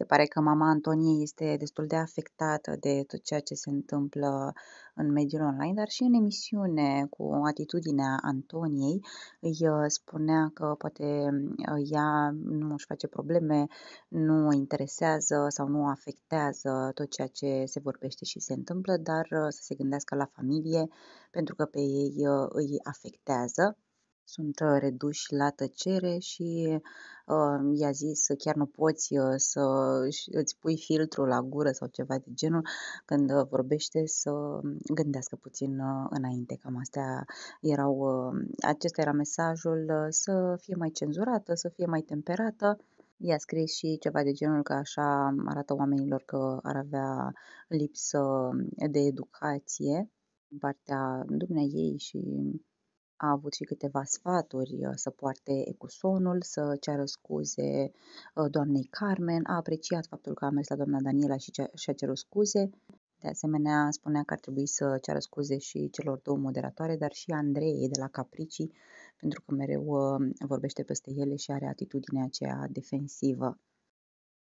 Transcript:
Se pare că mama Antonie este destul de afectată de tot ceea ce se întâmplă în mediul online, dar și în emisiune cu atitudinea Antoniei îi uh, spunea că poate uh, ea nu își face probleme, nu o interesează sau nu o afectează tot ceea ce se vorbește și se întâmplă, dar uh, să se gândească la familie pentru că pe ei îi afectează sunt uh, reduși la tăcere și uh, i-a zis chiar nu poți uh, să îți pui filtrul la gură sau ceva de genul când uh, vorbește să mm, gândească puțin uh, înainte. Cam astea erau, uh, acesta era mesajul uh, să fie mai cenzurată, să fie mai temperată. I-a scris și ceva de genul că așa arată oamenilor că ar avea lipsă de educație în partea dumnea ei și a avut și câteva sfaturi uh, să poarte ecusonul, să ceară scuze uh, doamnei Carmen, a apreciat faptul că a mers la doamna Daniela și și-a cerut scuze. De asemenea, spunea că ar trebui să ceară scuze și celor două moderatoare, dar și Andrei de la Capricii, pentru că mereu uh, vorbește peste ele și are atitudinea aceea defensivă.